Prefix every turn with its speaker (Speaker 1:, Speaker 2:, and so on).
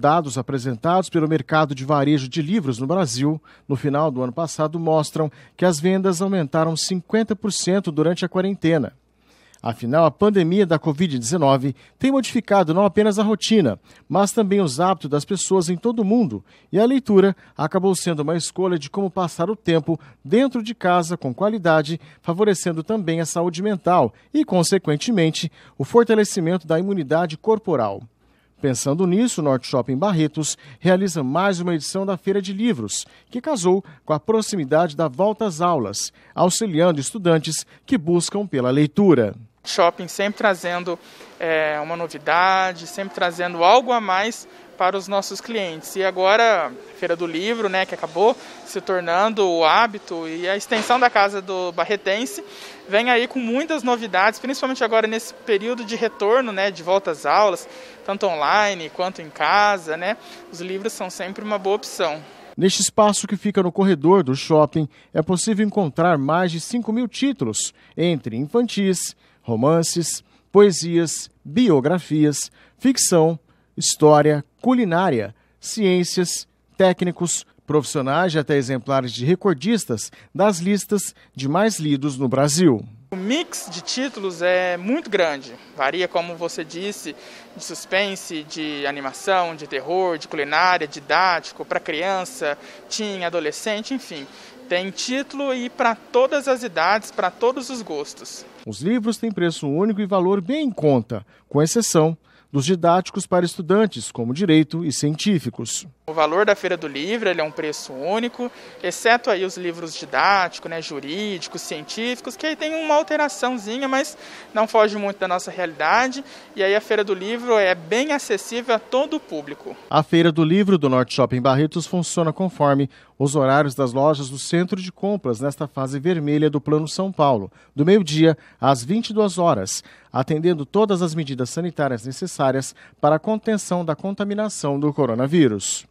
Speaker 1: Dados apresentados pelo mercado de varejo de livros no Brasil no final do ano passado mostram que as vendas aumentaram 50% durante a quarentena. Afinal, a pandemia da Covid-19 tem modificado não apenas a rotina, mas também os hábitos das pessoas em todo o mundo, e a leitura acabou sendo uma escolha de como passar o tempo dentro de casa com qualidade, favorecendo também a saúde mental e, consequentemente, o fortalecimento da imunidade corporal. Pensando nisso, o Norte Shopping Barretos realiza mais uma edição da Feira de Livros, que casou com a proximidade da volta às aulas, auxiliando estudantes que buscam pela leitura.
Speaker 2: Shopping sempre trazendo é, uma novidade, sempre trazendo algo a mais para os nossos clientes. E agora, Feira do Livro, né, que acabou se tornando o hábito e a extensão da Casa do Barretense, vem aí com muitas novidades, principalmente agora nesse período de retorno, né, de volta às aulas, tanto online quanto em casa, né? Os livros são sempre uma boa opção.
Speaker 1: Neste espaço que fica no corredor do shopping, é possível encontrar mais de 5 mil títulos, entre infantis, romances, poesias, biografias, ficção, história, culinária, ciências, técnicos, profissionais e até exemplares de recordistas das listas de mais lidos no Brasil.
Speaker 2: O mix de títulos é muito grande, varia como você disse, de suspense, de animação, de terror, de culinária, didático, para criança, teen, adolescente, enfim. Tem título e para todas as idades, para todos os gostos.
Speaker 1: Os livros têm preço único e valor bem em conta, com exceção dos didáticos para estudantes, como direito e científicos.
Speaker 2: O valor da Feira do Livro é um preço único, exceto aí os livros didáticos, né, jurídicos, científicos, que aí tem uma alteraçãozinha, mas não foge muito da nossa realidade. E aí a Feira do Livro é bem acessível a todo o público.
Speaker 1: A Feira do Livro do Norte Shopping Barretos funciona conforme os horários das lojas do centro de compras nesta fase vermelha do Plano São Paulo, do meio-dia às 22 horas, atendendo todas as medidas sanitárias necessárias necessárias para a contenção da contaminação do coronavírus.